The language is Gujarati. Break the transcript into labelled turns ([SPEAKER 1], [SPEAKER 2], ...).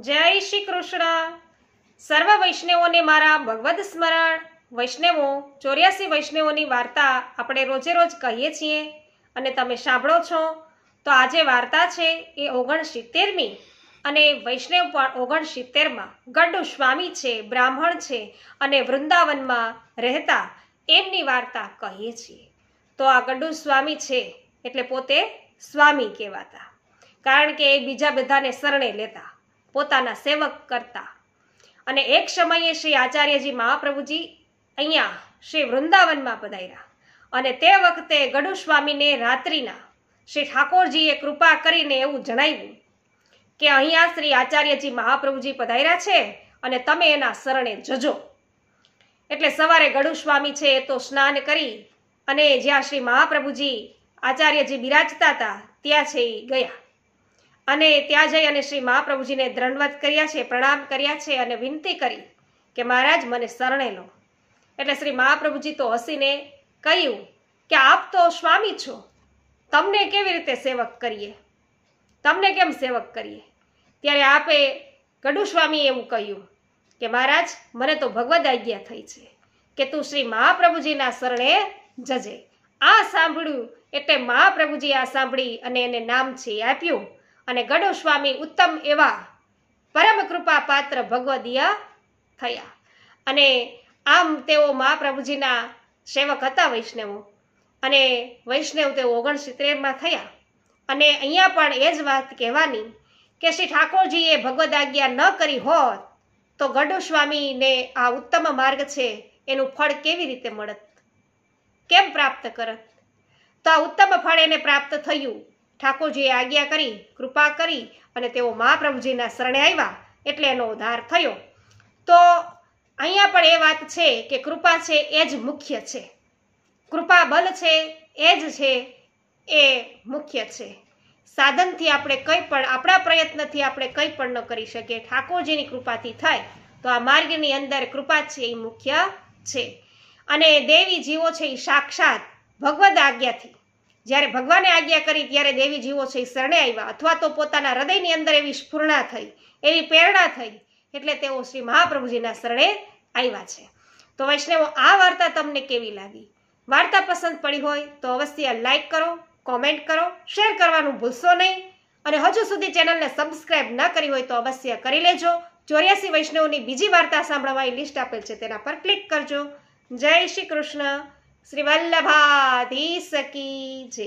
[SPEAKER 1] જય શ્રી કૃષ્ણ સર્વ વૈષ્ણવોને મારા ભગવદ્ સ્મરણ વૈષ્ણવો ચોર્યાસી વૈષ્ણવોની વાર્તા આપણે રોજે રોજ કહીએ છીએ અને તમે સાંભળો છો તો આજે વાર્તા છે એ ઓગણસિત્તેરમી અને વૈષ્ણવ પણ ઓગણસિત્તેરમાં ગડુ સ્વામી છે બ્રાહ્મણ છે અને વૃંદાવનમાં રહેતા એમની વાર્તા કહીએ છીએ તો આ ગડુ સ્વામી છે એટલે પોતે સ્વામી કહેવાતા કારણ કે એ બીજા બધાને શરણે લેતા પોતાના સેવક કરતા અને એક સમયે શ્રી આચાર્યજી મહાપ્રભુજી અહીંયા શ્રી વૃંદાવનમાં પધાર્યા અને તે વખતે ગડુ સ્વામીને રાત્રિના શ્રી ઠાકોરજીએ કૃપા કરીને એવું જણાવ્યું કે અહીંયા શ્રી આચાર્યજી મહાપ્રભુજી પધાર્યા છે અને તમે એના શરણે જજો એટલે સવારે ગડુ સ્વામી છે એ તો સ્નાન કરી અને જ્યાં શ્રી મહાપ્રભુજી આચાર્યજી બિરાજતા હતા ત્યાં છે એ ગયા અને ત્યાં જઈ અને શ્રી મહાપ્રભુજીને દંડવત કર્યા છે પ્રણામ કર્યા છે અને વિનંતી કરી કે મહારાજ મને શરણે લો એટલે શ્રી મહાપ્રભુજી તો હસીને કહ્યું કે આપ તો સ્વામી છો તમને કેવી રીતે સેવક કરીએ તમને કેમ સેવક કરીએ ત્યારે આપે ગડુ સ્વામીએ એવું કહ્યું કે મહારાજ મને તો ભગવદ આજ્ઞા થઈ છે કે તું શ્રી મહાપ્રભુજીના શરણે જજે આ સાંભળ્યું એટલે મહાપ્રભુજી આ સાંભળી અને એને નામ છે આપ્યું અને ગડુ સ્વામી ઉત્તમ એવા પરમ કૃપા પાત્ર ભગવદીય થયા અને આમ તેઓ મહાપ્રભુજીના સેવક હતા વૈષ્ણવો અને વૈષ્ણવ તેઓ ઓગણસિત્તેરમાં થયા અને અહીંયા પણ એ જ વાત કહેવાની કે શ્રી ઠાકોરજીએ ભગવદ આજ્ઞા ન કરી હોત તો ગઢુ સ્વામીને આ ઉત્તમ માર્ગ છે એનું ફળ કેવી રીતે મળત કેમ પ્રાપ્ત કરત તો આ ઉત્તમ ફળ એને પ્રાપ્ત થયું ઠાકોરજીએ આજ્ઞા કરી કૃપા કરી અને તેઓ મહાપ્રભુજીના શરણે આવ્યા એટલે એનો ઉદ્ધાર થયો તો અહીંયા પણ એ વાત છે કે કૃપા છે એ જ મુખ્ય છે કૃપા બલ છે એ જ છે એ મુખ્ય છે સાધનથી આપણે કંઈ પણ આપણા પ્રયત્નથી આપણે કંઈ પણ ન કરી શકીએ ઠાકોરજીની કૃપાથી થાય તો આ માર્ગની અંદર કૃપા છે એ મુખ્ય છે અને દેવી જીવો છે એ સાક્ષાત ભગવદ આજ્ઞાથી જ્યારે ભગવાને આજ્ઞા કરી ત્યારે દેવી જીવો છે એ શરણે આવ્યા અથવા તો પોતાના હૃદયની અંદર એવી સ્ફૂર્ણા થઈ એવી પ્રેરણા થઈ એટલે તેઓ શ્રી મહાપ્રભુજીના શરણે આવ્યા છે તો વૈષ્ણવો આ વાર્તા તમને કેવી લાગી વાર્તા પસંદ પડી હોય તો અવશ્ય લાઇક કરો કોમેન્ટ કરો શેર કરવાનું ભૂલશો નહીં અને હજુ સુધી ચેનલને સબસ્ક્રાઇબ ન કરી હોય તો અવશ્ય કરી લેજો ચોર્યાસી વૈષ્ણવની બીજી વાર્તા સાંભળવાની લિસ્ટ આપેલ છે તેના પર ક્લિક કરજો જય શ્રી કૃષ્ણ શ્રી વલ્લભાધીશ કી જય